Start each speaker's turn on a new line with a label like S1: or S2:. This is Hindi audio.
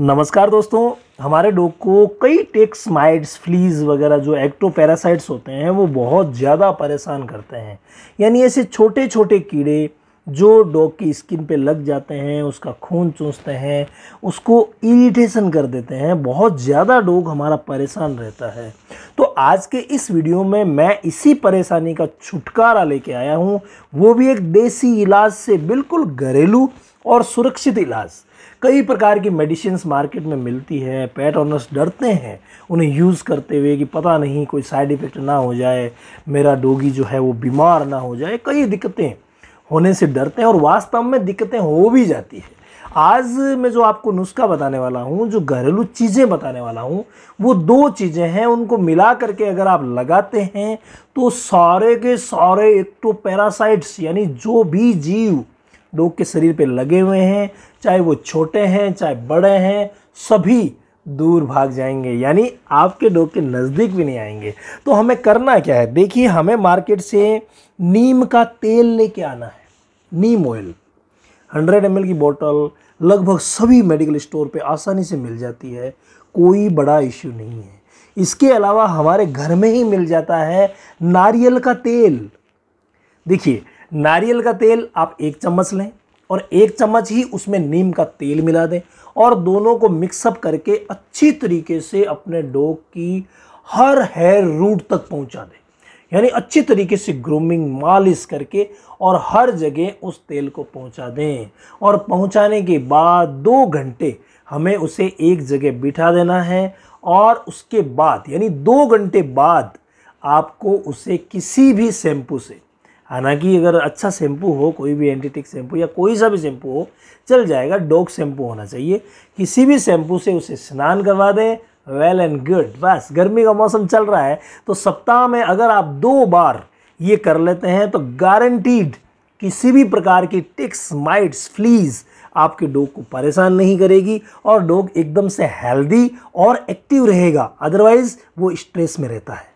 S1: नमस्कार दोस्तों हमारे डॉग को कई टेक्स माइट्स फ्लीज वगैरह जो एक्टो पैरासाइट्स होते हैं वो बहुत ज़्यादा परेशान करते हैं यानी ऐसे छोटे छोटे कीड़े जो डॉग की स्किन पे लग जाते हैं उसका खून चूसते हैं उसको इरिटेशन कर देते हैं बहुत ज़्यादा डॉग हमारा परेशान रहता है तो आज के इस वीडियो में मैं इसी परेशानी का छुटकारा लेके आया हूँ वो भी एक देसी इलाज से बिल्कुल घरेलू और सुरक्षित इलाज कई प्रकार की मेडिसिन मार्केट में मिलती है पेट ऑनर्स डरते हैं उन्हें यूज़ करते हुए कि पता नहीं कोई साइड इफ़ेक्ट ना हो जाए मेरा डोगी जो है वो बीमार ना हो जाए कई दिक्कतें होने से डरते हैं और वास्तव में दिक्कतें हो भी जाती है आज मैं जो आपको नुस्खा बताने वाला हूँ जो घरेलू चीज़ें बताने वाला हूँ वो दो चीज़ें हैं उनको मिला करके अगर आप लगाते हैं तो सारे के सारे तो पैरासाइट्स यानी जो भी जीव लोग के शरीर पे लगे हुए हैं चाहे वो छोटे हैं चाहे बड़े हैं सभी दूर भाग जाएंगे यानी आपके डोग के नज़दीक भी नहीं आएंगे तो हमें करना क्या है देखिए हमें मार्केट से नीम का तेल लेके आना है नीम ऑयल हंड्रेड एम की बोतल लगभग सभी मेडिकल स्टोर पे आसानी से मिल जाती है कोई बड़ा इश्यू नहीं है इसके अलावा हमारे घर में ही मिल जाता है नारियल का तेल देखिए नारियल का तेल आप एक चम्मच लें और एक चम्मच ही उसमें नीम का तेल मिला दें और दोनों को मिक्सअप करके अच्छी तरीके से अपने डॉग की हर हेयर रूट तक पहुंचा दें यानी अच्छी तरीके से ग्रूमिंग मालिश करके और हर जगह उस तेल को पहुंचा दें और पहुंचाने के बाद दो घंटे हमें उसे एक जगह बिठा देना है और उसके बाद यानी दो घंटे बाद आपको उसे किसी भी शैम्पू से हालांकि अगर अच्छा शैम्पू हो कोई भी एंटीटिक शैम्पू या कोई सा भी शैम्पू हो चल जाएगा डॉग शैम्पू होना चाहिए किसी भी शैम्पू से उसे स्नान करवा दें वेल एंड गुड बस गर्मी का मौसम चल रहा है तो सप्ताह में अगर आप दो बार ये कर लेते हैं तो गारंटीड किसी भी प्रकार की टिक्स माइट्स फ्लीज़ आपके डॉग को परेशान नहीं करेगी और डॉग एकदम से हेल्दी और एक्टिव रहेगा अदरवाइज़ वो स्ट्रेस में रहता है